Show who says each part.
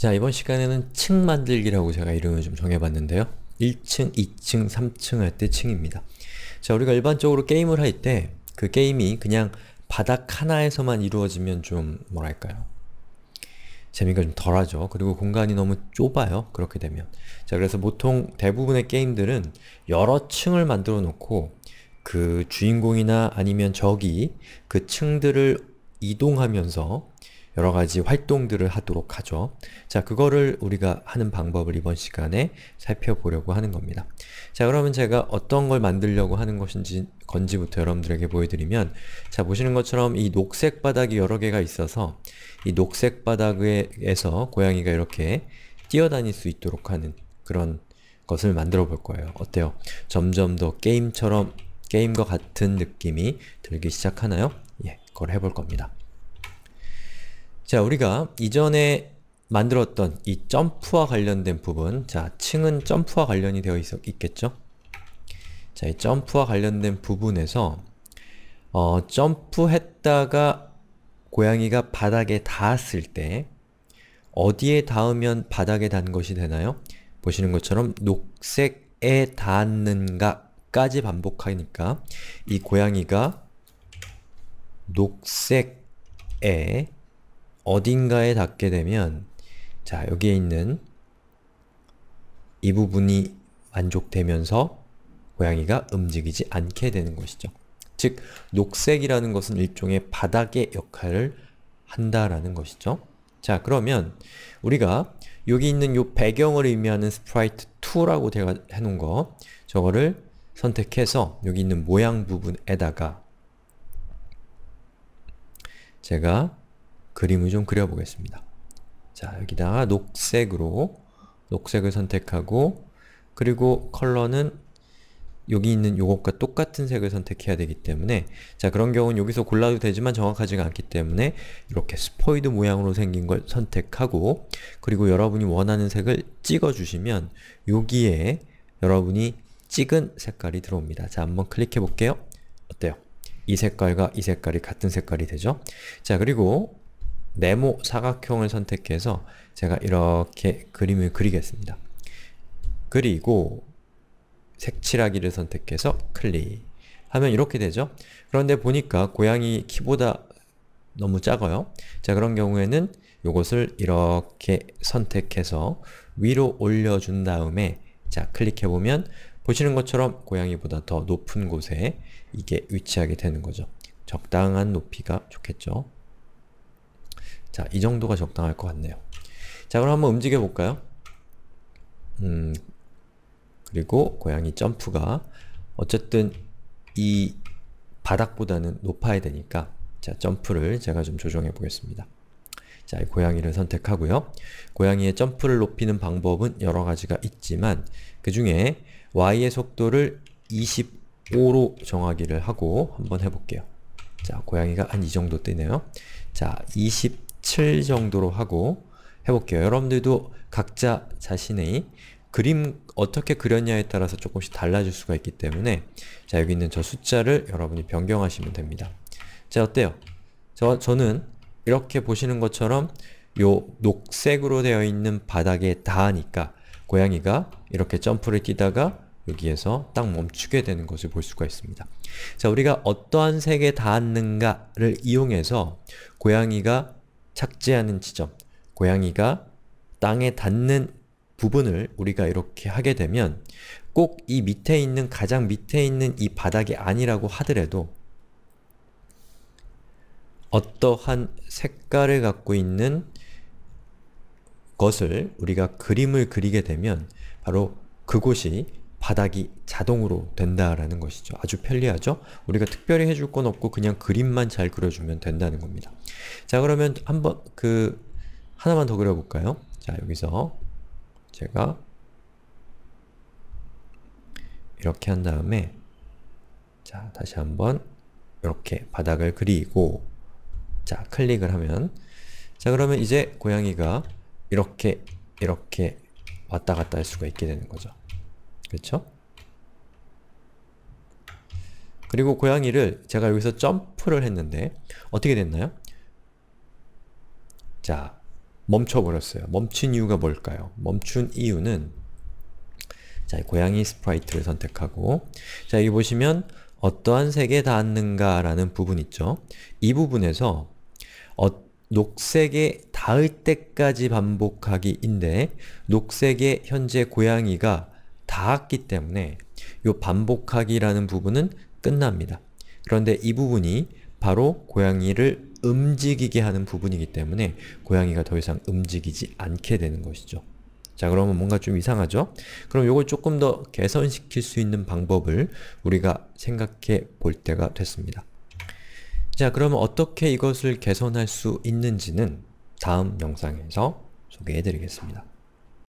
Speaker 1: 자 이번 시간에는 층 만들기라고 제가 이름을 좀 정해봤는데요. 1층, 2층, 3층 할 때 층입니다. 자 우리가 일반적으로 게임을 할 때 그 게임이 그냥 바닥 하나에서만 이루어지면 좀 뭐랄까요. 재미가 좀 덜하죠. 그리고 공간이 너무 좁아요. 그렇게 되면. 자 그래서 보통 대부분의 게임들은 여러 층을 만들어 놓고 그 주인공이나 아니면 적이 그 층들을 이동하면서 여러 가지 활동들을 하도록 하죠. 자, 그거를 우리가 하는 방법을 이번 시간에 살펴보려고 하는 겁니다. 자, 그러면 제가 어떤 걸 만들려고 하는 것인지 건지부터 여러분들에게 보여드리면 자, 보시는 것처럼 이 녹색 바닥이 여러 개가 있어서 이 녹색 바닥에서 고양이가 이렇게 뛰어다닐 수 있도록 하는 그런 것을 만들어 볼 거예요. 어때요? 점점 더 게임처럼 게임과 같은 느낌이 들기 시작하나요? 예, 그걸 해볼 겁니다. 자, 우리가 이전에 만들었던 이 점프와 관련된 부분 자, 층은 점프와 관련이 되어 있, 있겠죠? 자, 이 점프와 관련된 부분에서 어, 점프했다가 고양이가 바닥에 닿았을 때 어디에 닿으면 바닥에 닿은 것이 되나요? 보시는 것처럼 녹색에 닿는가까지 반복하니까 이 고양이가 녹색에 어딘가에 닿게 되면 자 여기에 있는 이 부분이 만족되면서 고양이가 움직이지 않게 되는 것이죠. 즉, 녹색이라는 것은 일종의 바닥의 역할을 한다라는 것이죠. 자, 그러면 우리가 여기 있는 요 배경을 의미하는 s p r i t e 2라고 해놓은 거 저거를 선택해서 여기 있는 모양 부분에다가 제가 그림을 좀 그려보겠습니다. 자, 여기다가 녹색으로 녹색을 선택하고 그리고 컬러는 여기 있는 요것과 똑같은 색을 선택해야 되기 때문에 자 그런 경우는 여기서 골라도 되지만 정확하지가 않기 때문에 이렇게 스포이드 모양으로 생긴 걸 선택하고 그리고 여러분이 원하는 색을 찍어주시면 여기에 여러분이 찍은 색깔이 들어옵니다. 자 한번 클릭해 볼게요. 어때요? 이 색깔과 이 색깔이 같은 색깔이 되죠? 자 그리고 네모 사각형을 선택해서 제가 이렇게 그림을 그리겠습니다. 그리고 색칠하기를 선택해서 클릭 하면 이렇게 되죠? 그런데 보니까 고양이 키보다 너무 작아요. 자 그런 경우에는 요것을 이렇게 선택해서 위로 올려준 다음에 자 클릭해보면 보시는 것처럼 고양이보다 더 높은 곳에 이게 위치하게 되는 거죠. 적당한 높이가 좋겠죠. 자, 이 정도가 적당할 것 같네요. 자, 그럼 한번 움직여 볼까요? 음, 그리고 고양이 점프가 어쨌든 이 바닥보다는 높아야 되니까 자, 점프를 제가 좀 조정해 보겠습니다. 자, 고양이를 선택하고요. 고양이의 점프를 높이는 방법은 여러 가지가 있지만 그 중에 y의 속도를 25로 정하기를 하고 한번 해볼게요. 자, 고양이가 한 이 정도 뜨네요. 자, 25 7 정도로 하고 해볼게요. 여러분들도 각자 자신의 그림 어떻게 그렸냐에 따라서 조금씩 달라질 수가 있기 때문에 자 여기 있는 저 숫자를 여러분이 변경하시면 됩니다. 자 어때요? 저, 저는 이렇게 보시는 것처럼 요 녹색으로 되어 있는 바닥에 닿으니까 고양이가 이렇게 점프를 뛰다가 여기에서 딱 멈추게 되는 것을 볼 수가 있습니다. 자, 우리가 어떠한 색에 닿았는가를 이용해서 고양이가 착지하는 지점, 고양이가 땅에 닿는 부분을 우리가 이렇게 하게 되면 꼭 이 밑에 있는 가장 밑에 있는 이 바닥이 아니라고 하더라도 어떠한 색깔을 갖고 있는 것을 우리가 그림을 그리게 되면 바로 그곳이 바닥이 자동으로 된다라는 것이죠. 아주 편리하죠? 우리가 특별히 해줄 건 없고 그냥 그림만 잘 그려주면 된다는 겁니다. 자 그러면 한번 그 하나만 더 그려볼까요? 자 여기서 제가 이렇게 한 다음에 자 다시 한번 이렇게 바닥을 그리고 자 클릭을 하면 자 그러면 이제 고양이가 이렇게 이렇게 왔다 갔다 할 수가 있게 되는 거죠. 그렇죠? 그리고 고양이를 제가 여기서 점프를 했는데 어떻게 됐나요? 자, 멈춰버렸어요. 멈춘 이유가 뭘까요? 멈춘 이유는 자, 고양이 스프라이트를 선택하고 자, 여기 보시면 어떠한 색에 닿는가 았 라는 부분 있죠? 이 부분에서 어, 녹색에 닿을 때까지 반복하기인데 녹색에 현재 고양이가 닿았기 때문에 이 반복하기라는 부분은 끝납니다. 그런데 이 부분이 바로 고양이를 움직이게 하는 부분이기 때문에 고양이가 더 이상 움직이지 않게 되는 것이죠. 자 그러면 뭔가 좀 이상하죠? 그럼 요걸 조금 더 개선시킬 수 있는 방법을 우리가 생각해 볼 때가 됐습니다. 자 그러면 어떻게 이것을 개선할 수 있는지는 다음 영상에서 소개해 드리겠습니다.